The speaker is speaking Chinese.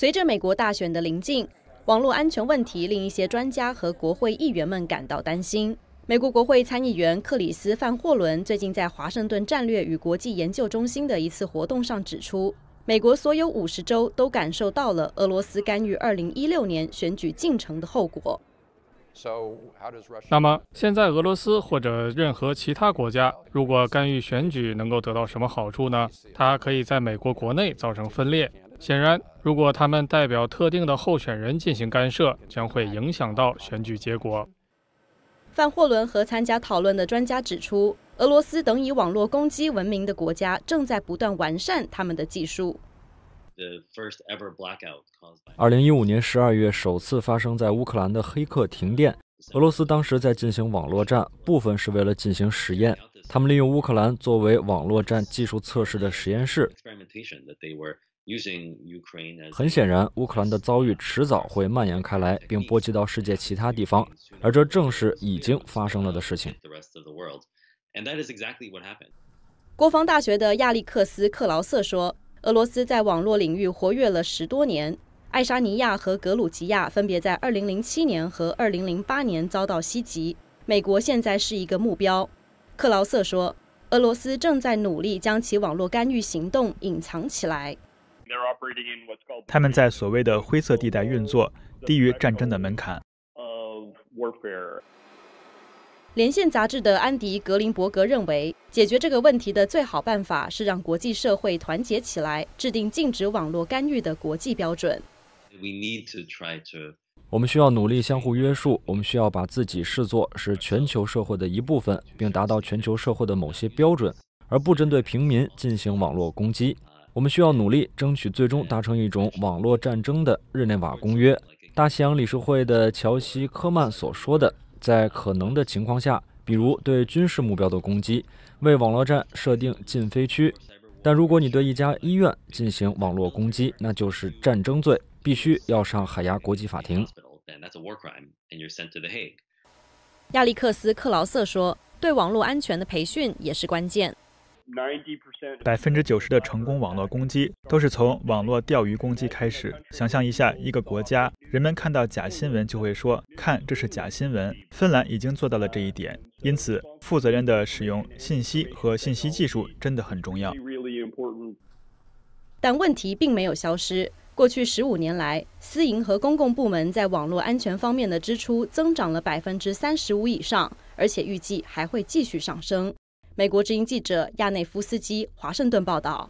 随着美国大选的临近，网络安全问题令一些专家和国会议员们感到担心。美国国会参议员克里斯范霍伦最近在华盛顿战略与国际研究中心的一次活动上指出，美国所有五十州都感受到了俄罗斯干预2016年选举进程的后果。那么，现在俄罗斯或者任何其他国家如果干预选举，能够得到什么好处呢？它可以在美国国内造成分裂。显然，如果他们代表特定的候选人进行干涉，将会影响到选举结果。范霍伦和参加讨论的专家指出，俄罗斯等以网络攻击闻名的国家正在不断完善他们的技术。二零一五年十二月，首次发生在乌克兰的黑客停电，俄罗斯当时在进行网络战，部分是为了进行实验。他们利用乌克兰作为网络战技术测试的实验室。很显然，乌克兰的遭遇迟早会蔓延开来，并波及到世界其他地方，而这正是已经发生了的事情。国防大学的亚历克斯·克劳瑟说：“俄罗斯在网络领域活跃了十多年，爱沙尼亚和格鲁吉亚分别在2007年和2008年遭到袭击，美国现在是一个目标。”克劳瑟说：“俄罗斯正在努力将其网络干预行动隐藏起来。”他们在所谓的灰色地带运作，低于战争的门槛。连线杂志的安迪·格林伯格认为，解决这个问题的最好办法是让国际社会团结起来，制定禁止网络干预的国际标准。我们需要努力相互约束，我们需要把自己视作是全球社会的一部分，并达到全球社会的某些标准，而不针对平民进行网络攻击。我们需要努力争取最终达成一种网络战争的日内瓦公约。大西洋理事会的乔西·科曼所说的，在可能的情况下，比如对军事目标的攻击，为网络战设定禁飞区。但如果你对一家医院进行网络攻击，那就是战争罪，必须要上海牙国际法庭。亚历克斯·克劳瑟说，对网络安全的培训也是关键。百分之九十的成功网络攻击都是从网络钓鱼攻击开始。想象一下，一个国家，人们看到假新闻就会说：“看，这是假新闻。”芬兰已经做到了这一点，因此负责任的使用信息和信息技术真的很重要。但问题并没有消失。过去十五年来，私营和公共部门在网络安全方面的支出增长了百分之三十五以上，而且预计还会继续上升。美国之音记者亚内夫斯基，华盛顿报道。